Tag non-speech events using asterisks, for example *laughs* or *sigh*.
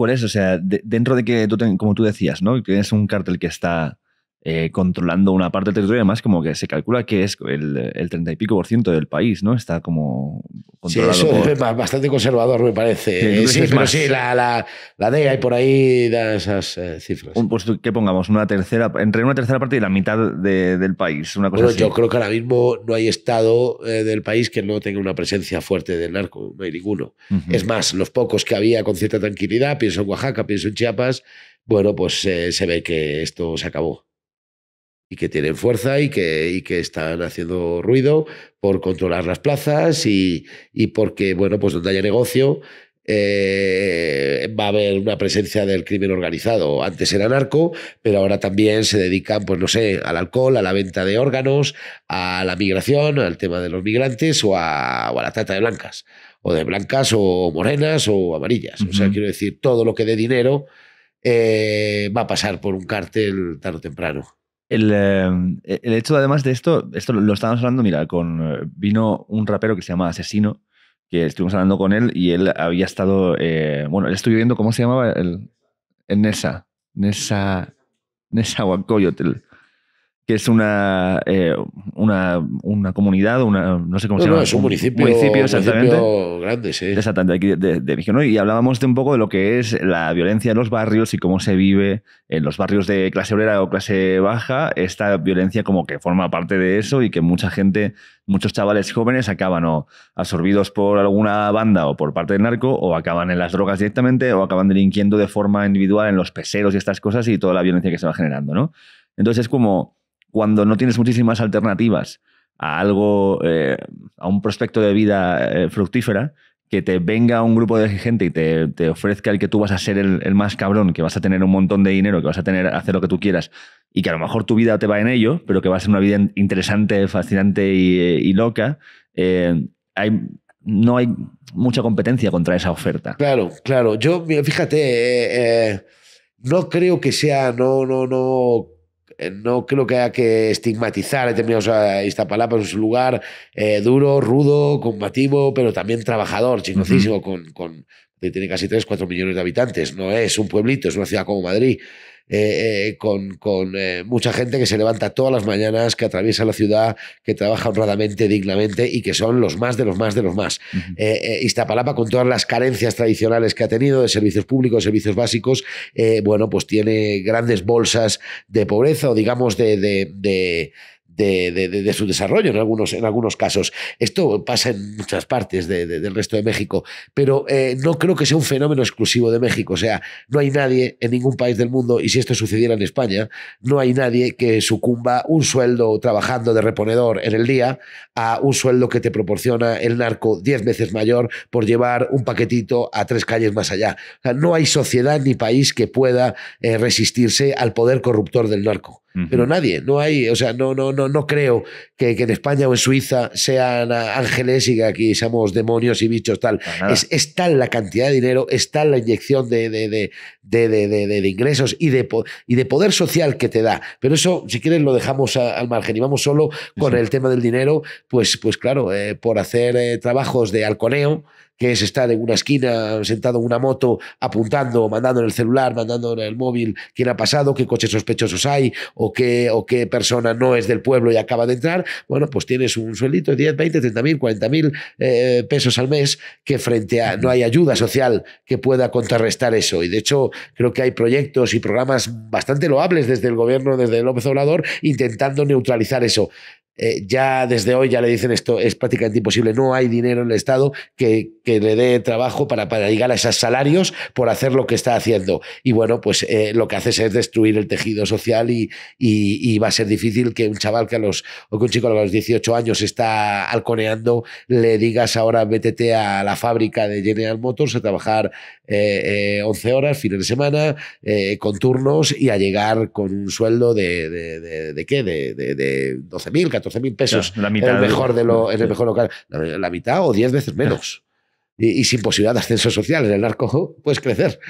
por eso, o sea, dentro de que tú, como tú decías, ¿no? Tienes un cartel que está eh, controlando una parte del territorio, además como que se calcula que es el, treinta 30 y pico por ciento del país, ¿no? Está como Sí, eso es bastante conservador, me parece. *laughs* Eh, sí, pero sí, la, la, DEA y por ahí da esas eh, cifras. Un, pues que pongamos una tercera, entre una tercera parte y la mitad del país, bueno, yo creo que ahora mismo no hay estado del país que no tenga una presencia fuerte del narco, no hay ninguno. Es más, los pocos que había con cierta tranquilidad, pienso en Oaxaca, pienso en Chiapas, bueno, pues se ve que esto se acabó y que tienen fuerza y que, que están haciendo ruido por controlar las plazas y, porque, bueno, pues donde haya negocio eh, va a haber una presencia del crimen organizado. Antes era narco, pero ahora también se dedican, pues no sé, al alcohol, a la venta de órganos, a la migración, al tema de los migrantes o a, la trata de blancas, o de blancas o morenas o amarillas. O sea, quiero decir, todo lo que dé dinero eh, va a pasar por un cártel tarde o temprano. Eh, el, hecho, además de esto, esto lo estábamos hablando, mira, con eh, vino un rapero que se llama Asesino, que estuvimos hablando con él y él había estado, eh, bueno, él estoy viendo, ¿cómo se llamaba? El, el Nesa, Nesa, Nesa que es eh, una, una, comunidad, una, no sé cómo se llama. No, es un, municipio, municipio, exactamente, grande, sí. Exactamente, aquí de, Y hablábamos de un poco de lo que es la violencia en los barrios y cómo se vive en los barrios de clase obrera o clase baja, esta violencia como que forma parte de eso y que mucha gente, muchos chavales jóvenes acaban o absorbidos por alguna banda o por parte del narco o acaban en las drogas directamente o acaban delinquiendo de forma individual en los peseros y estas cosas y toda la violencia que se va generando, ¿no? Entonces es como cuando no tienes muchísimas alternativas a algo, eh, a un prospecto de vida eh, fructífera, que te venga un grupo de gente y te, ofrezca el que tú vas a ser el, más cabrón, que vas a tener un montón de dinero, que vas a tener hacer lo que tú quieras y que a lo mejor tu vida te va en ello, pero que va a ser una vida interesante, fascinante y, eh, loca, hay, no hay mucha competencia contra esa oferta. Claro, claro. Yo, fíjate, no creo que sea, no, no, no eh, no creo que haya que estigmatizar a determinados a palabra en su lugar eh, duro, rudo, combativo, pero también trabajador, chingoncísimo, que tiene casi 3, 4 millones de habitantes. No es un pueblito, es una ciudad como Madrid. Eh, eh, con, eh, mucha gente que se levanta todas las mañanas, que atraviesa la ciudad, que trabaja honradamente, dignamente y que son los más de los más de los más. Iztapalapa, con todas las carencias tradicionales que ha tenido de servicios públicos, servicios básicos, bueno, pues tiene grandes bolsas de pobreza o digamos de de, su desarrollo en algunos, en algunos casos. Esto pasa en muchas partes del resto de México, pero eh, no creo que sea un fenómeno exclusivo de México. O sea, no hay nadie en ningún país del mundo, y si esto sucediera en España, no hay nadie que sucumba un sueldo trabajando de reponedor en el día a un sueldo que te proporciona el narco 10 veces mayor por llevar un paquetito a tres calles más allá. O sea, no hay sociedad ni país que pueda eh, resistirse al poder corruptor del narco. Pero nadie, no hay, o sea, no, no, no, no creo que, en España o en Suiza sean ángeles y que aquí seamos demonios y bichos tal. Es, tal la cantidad de dinero, es tal la inyección de, de, de, de ingresos y de, y de poder social que te da. Pero eso, si quieres, lo dejamos al margen y vamos solo con el tema del dinero, pues, pues claro, eh, por hacer eh, trabajos de halconeo, que es estar en una esquina sentado en una moto apuntando, mandando en el celular, mandando en el móvil quién ha pasado, qué coches sospechosos hay o qué, o qué persona no es del pueblo y acaba de entrar, bueno, pues tienes un suelito de 10, 20, 30 mil, mil eh, pesos al mes que frente a no hay ayuda social que pueda contrarrestar eso. Y de hecho creo que hay proyectos y programas bastante loables desde el gobierno, desde López Obrador, intentando neutralizar eso. Eh, ya desde hoy ya le dicen esto es prácticamente imposible, no hay dinero en el Estado que, le dé trabajo para, para llegar a esos salarios por hacer lo que está haciendo. Y bueno, pues eh, lo que haces es destruir el tejido social y, y, va a ser difícil que un chaval que a los, o que un chico a los 18 años está halconeando, le digas ahora métete a la fábrica de General Motors a trabajar 11 eh, horas, fines de semana, con turnos y a llegar con un sueldo de, de, qué, de, de, de 12.000, 14.000 14 mil pesos la mitad en el mejor, de lo, el mejor local, la, mitad o 10 veces menos. Y, y, sin posibilidad de ascenso social, en el narco *laughs* puedes crecer.